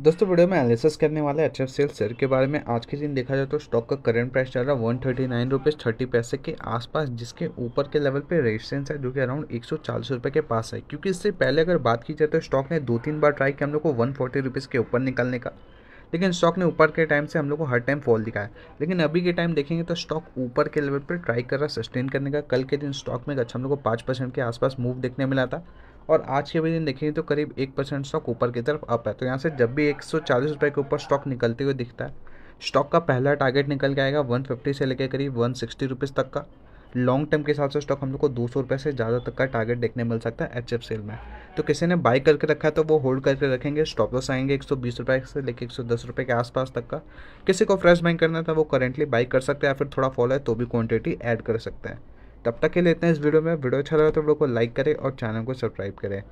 दोस्तों वीडियो में एनालिसिस करने वाले एच एफ सेल शेयर के बारे में आज के दिन देखा जाए तो स्टॉक का करंट प्राइस चल रहा है one thirty nine rupees thirty पैसे के आसपास जिसके ऊपर के लेवल पे रेजिस्टेंस है जो कि अराउंड एक सौ चालीस रुपये के पास है क्योंकि इससे पहले अगर बात की जाए तो स्टॉक ने दो तीन बार ट्राई किया हम लोग को वन फोर्टी रुपीज़ के ऊपर निकलने का लेकिन स्टॉक ने ऊपर के टाइम से हम लोग को हर टाइम फॉल दिखाया लेकिन अभी के टाइम देखेंगे तो स्टॉक ऊपर के लेवल पर ट्राई कर रहा है सस्टेन करने का कल के दिन स्टॉक में अच्छा हम लोग को पाँच परसेंट के आसपास मूव देखने मिला था और आज के भी दिन देखेंगे तो करीब एक परसेंट स्टॉक ऊपर की तरफ अप है तो यहाँ से जब भी एक सौ चालीस रुपये के ऊपर स्टॉक निकलते हुए दिखता है स्टॉक का पहला टारगेट निकल के आएगा वन फिफ्टी से लेकर करीब वन सिक्सटी रुपीज़ तक का लॉन्ग टर्म के हिसाब से स्टॉक हम लोग को दो सौ रुपये से ज़्यादा तक का टारगेट देखने मिल सकता है एच एफ सेल में तो किसी ने बाई करके रखा है तो वो होल्ड करके रखेंगे स्टॉप लॉस आएंगे एक सौ बीस रुपये से लेकर एक सौ दस रुपये के आसपास तक का किसी को फ्रेश बाइंग करना था तो वो करेंटली बाई कर सकते हैं या फिर थोड़ा फॉलो है तो भी क्वान्टिटी एड कर सकते हैं तब तक के लिए इतना इस वीडियो में वीडियो अच्छा लगा तो वीडियो को लाइक करें और चैनल को सब्सक्राइब करें